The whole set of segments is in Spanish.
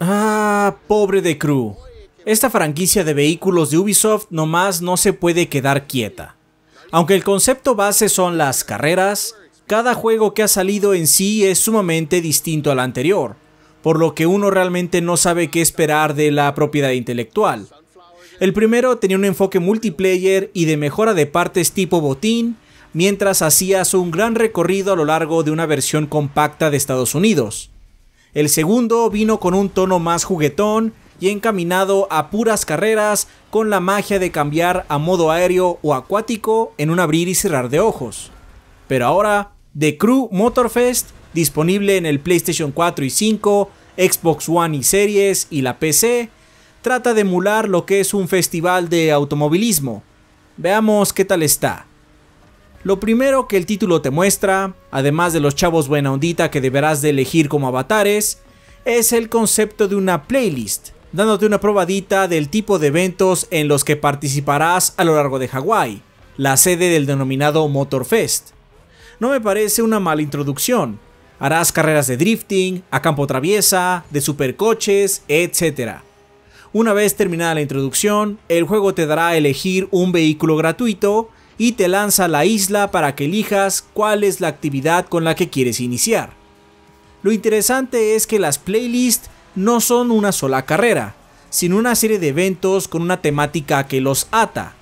Ah, pobre de Crew. Esta franquicia de vehículos de Ubisoft nomás no se puede quedar quieta. Aunque el concepto base son las carreras, cada juego que ha salido en sí es sumamente distinto al anterior, por lo que uno realmente no sabe qué esperar de la propiedad intelectual. El primero tenía un enfoque multiplayer y de mejora de partes tipo botín, mientras hacías un gran recorrido a lo largo de una versión compacta de Estados Unidos. El segundo vino con un tono más juguetón y encaminado a puras carreras con la magia de cambiar a modo aéreo o acuático en un abrir y cerrar de ojos. Pero ahora, The Crew Motorfest, disponible en el PlayStation 4 y 5, Xbox One y Series y la PC, trata de emular lo que es un festival de automovilismo. Veamos qué tal está. Lo primero que el título te muestra, además de los chavos buena ondita que deberás de elegir como avatares, es el concepto de una playlist, dándote una probadita del tipo de eventos en los que participarás a lo largo de Hawái, la sede del denominado Motorfest. No me parece una mala introducción. Harás carreras de drifting, a campo traviesa, de supercoches, etc. Una vez terminada la introducción, el juego te dará a elegir un vehículo gratuito y te lanza la isla para que elijas cuál es la actividad con la que quieres iniciar. Lo interesante es que las playlists no son una sola carrera, sino una serie de eventos con una temática que los ata.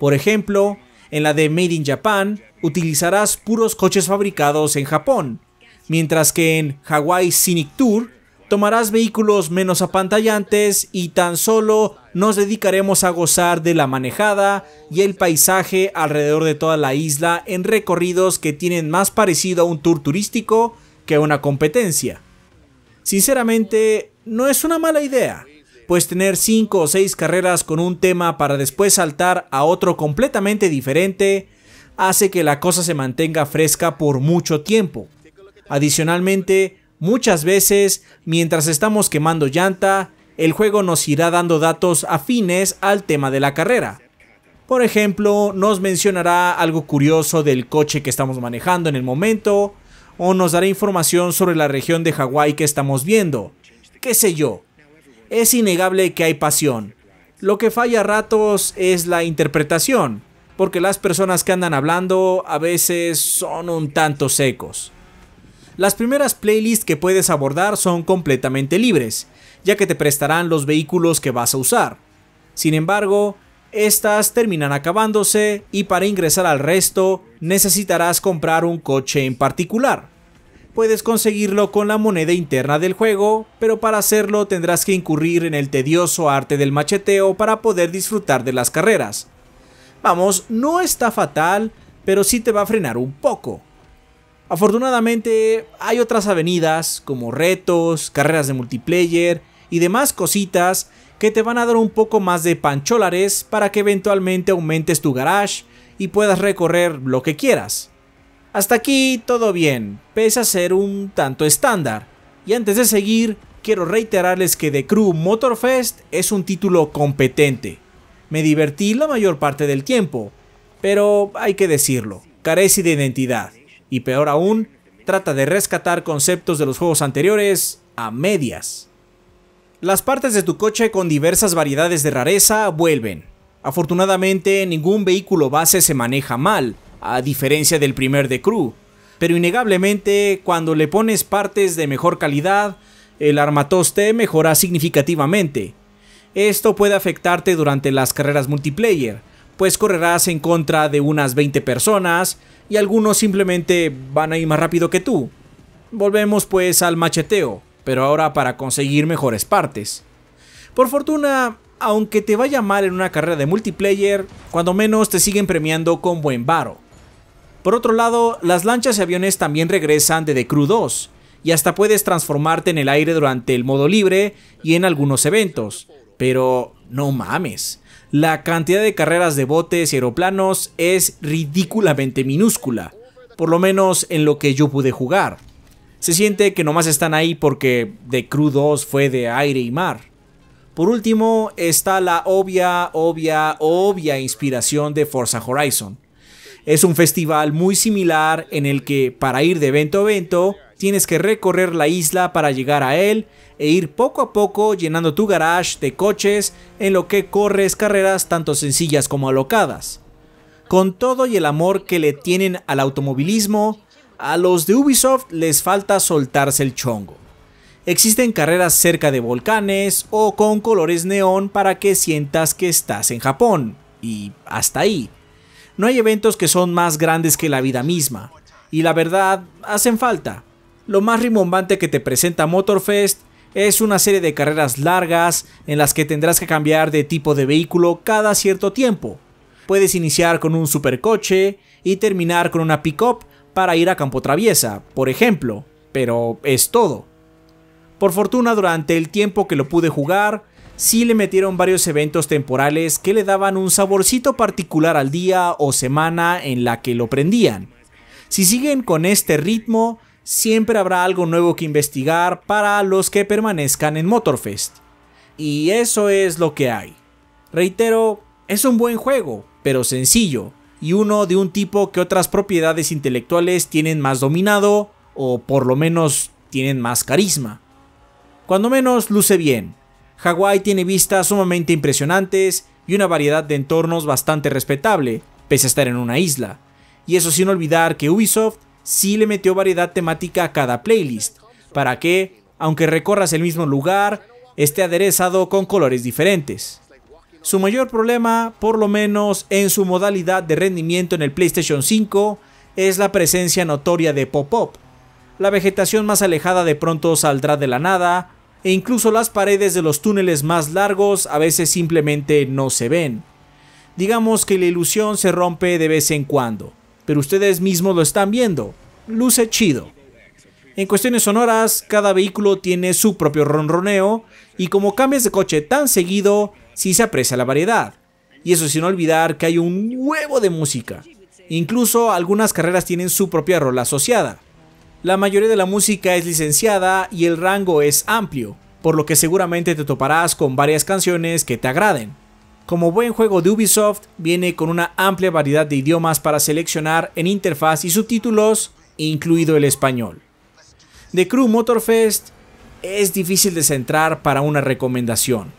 Por ejemplo, en la de Made in Japan utilizarás puros coches fabricados en Japón, mientras que en Hawaii Scenic Tour tomarás vehículos menos apantallantes y tan solo nos dedicaremos a gozar de la manejada y el paisaje alrededor de toda la isla en recorridos que tienen más parecido a un tour turístico que a una competencia. Sinceramente, no es una mala idea, pues tener 5 o 6 carreras con un tema para después saltar a otro completamente diferente hace que la cosa se mantenga fresca por mucho tiempo. Adicionalmente, Muchas veces, mientras estamos quemando llanta, el juego nos irá dando datos afines al tema de la carrera. Por ejemplo, nos mencionará algo curioso del coche que estamos manejando en el momento, o nos dará información sobre la región de Hawái que estamos viendo. ¿Qué sé yo? Es innegable que hay pasión. Lo que falla a ratos es la interpretación, porque las personas que andan hablando a veces son un tanto secos. Las primeras playlists que puedes abordar son completamente libres, ya que te prestarán los vehículos que vas a usar. Sin embargo, estas terminan acabándose y para ingresar al resto necesitarás comprar un coche en particular. Puedes conseguirlo con la moneda interna del juego, pero para hacerlo tendrás que incurrir en el tedioso arte del macheteo para poder disfrutar de las carreras. Vamos, no está fatal, pero sí te va a frenar un poco. Afortunadamente hay otras avenidas como retos, carreras de multiplayer y demás cositas que te van a dar un poco más de pancholares para que eventualmente aumentes tu garage y puedas recorrer lo que quieras. Hasta aquí todo bien, pese a ser un tanto estándar. Y antes de seguir, quiero reiterarles que The Crew Motorfest es un título competente. Me divertí la mayor parte del tiempo, pero hay que decirlo, carece de identidad y peor aún, trata de rescatar conceptos de los juegos anteriores a medias. Las partes de tu coche con diversas variedades de rareza vuelven. Afortunadamente, ningún vehículo base se maneja mal, a diferencia del primer de Crew, pero innegablemente cuando le pones partes de mejor calidad, el armatoste mejora significativamente. Esto puede afectarte durante las carreras multiplayer, pues correrás en contra de unas 20 personas y algunos simplemente van a ir más rápido que tú. Volvemos pues al macheteo, pero ahora para conseguir mejores partes. Por fortuna, aunque te vaya mal en una carrera de multiplayer, cuando menos te siguen premiando con buen varo. Por otro lado, las lanchas y aviones también regresan de The Crew 2, y hasta puedes transformarte en el aire durante el modo libre y en algunos eventos. Pero no mames, la cantidad de carreras de botes y aeroplanos es ridículamente minúscula, por lo menos en lo que yo pude jugar. Se siente que nomás están ahí porque The Crew 2 fue de aire y mar. Por último está la obvia, obvia, obvia inspiración de Forza Horizon. Es un festival muy similar en el que para ir de evento a evento tienes que recorrer la isla para llegar a él e ir poco a poco llenando tu garage de coches en lo que corres carreras tanto sencillas como alocadas. Con todo y el amor que le tienen al automovilismo, a los de Ubisoft les falta soltarse el chongo. Existen carreras cerca de volcanes o con colores neón para que sientas que estás en Japón. Y hasta ahí. No hay eventos que son más grandes que la vida misma. Y la verdad, hacen falta. Lo más rimbombante que te presenta Motorfest es una serie de carreras largas en las que tendrás que cambiar de tipo de vehículo cada cierto tiempo. Puedes iniciar con un supercoche y terminar con una pick-up para ir a campo traviesa, por ejemplo, pero es todo. Por fortuna durante el tiempo que lo pude jugar, sí le metieron varios eventos temporales que le daban un saborcito particular al día o semana en la que lo prendían. Si siguen con este ritmo, siempre habrá algo nuevo que investigar para los que permanezcan en Motorfest. Y eso es lo que hay. Reitero, es un buen juego, pero sencillo, y uno de un tipo que otras propiedades intelectuales tienen más dominado, o por lo menos tienen más carisma. Cuando menos luce bien. Hawái tiene vistas sumamente impresionantes y una variedad de entornos bastante respetable, pese a estar en una isla. Y eso sin olvidar que Ubisoft sí le metió variedad temática a cada playlist, para que, aunque recorras el mismo lugar, esté aderezado con colores diferentes. Su mayor problema, por lo menos en su modalidad de rendimiento en el PlayStation 5, es la presencia notoria de pop-up. La vegetación más alejada de pronto saldrá de la nada, e incluso las paredes de los túneles más largos a veces simplemente no se ven. Digamos que la ilusión se rompe de vez en cuando, pero ustedes mismos lo están viendo. Luce chido. En cuestiones sonoras, cada vehículo tiene su propio ronroneo y como cambias de coche tan seguido, sí se aprecia la variedad. Y eso sin olvidar que hay un huevo de música. Incluso algunas carreras tienen su propia rola asociada. La mayoría de la música es licenciada y el rango es amplio, por lo que seguramente te toparás con varias canciones que te agraden. Como buen juego de Ubisoft, viene con una amplia variedad de idiomas para seleccionar en interfaz y subtítulos, incluido el español. The Crew Motorfest es difícil de centrar para una recomendación.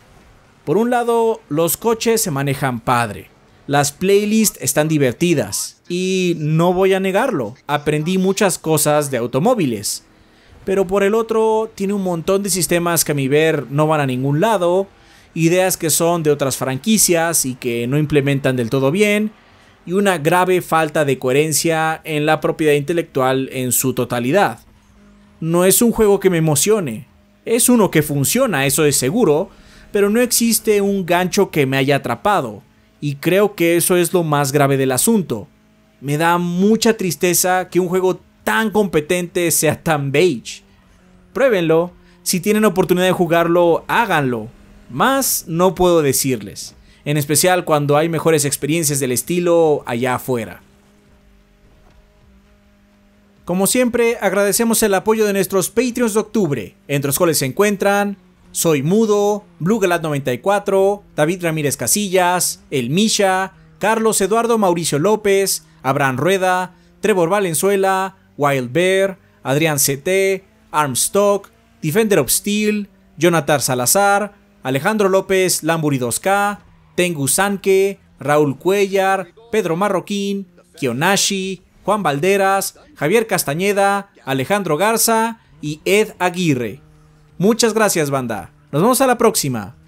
Por un lado, los coches se manejan padre. Las playlists están divertidas y no voy a negarlo, aprendí muchas cosas de automóviles. Pero por el otro, tiene un montón de sistemas que a mi ver no van a ningún lado ideas que son de otras franquicias y que no implementan del todo bien, y una grave falta de coherencia en la propiedad intelectual en su totalidad. No es un juego que me emocione, es uno que funciona, eso es seguro, pero no existe un gancho que me haya atrapado, y creo que eso es lo más grave del asunto. Me da mucha tristeza que un juego tan competente sea tan beige. Pruébenlo, si tienen oportunidad de jugarlo, háganlo más no puedo decirles, en especial cuando hay mejores experiencias del estilo allá afuera. Como siempre, agradecemos el apoyo de nuestros Patreons de octubre, entre los cuales se encuentran Soy Mudo, BlueGalat94, David Ramírez Casillas, El Misha, Carlos Eduardo Mauricio López, Abraham Rueda, Trevor Valenzuela, Wild Bear, Adrián CT, Armstock, Defender of Steel, Jonathan Salazar, Alejandro López Lamburidosca, k Tengu Sanke, Raúl Cuellar, Pedro Marroquín, Kionashi, Juan Valderas, Javier Castañeda, Alejandro Garza y Ed Aguirre. Muchas gracias, banda. Nos vemos a la próxima.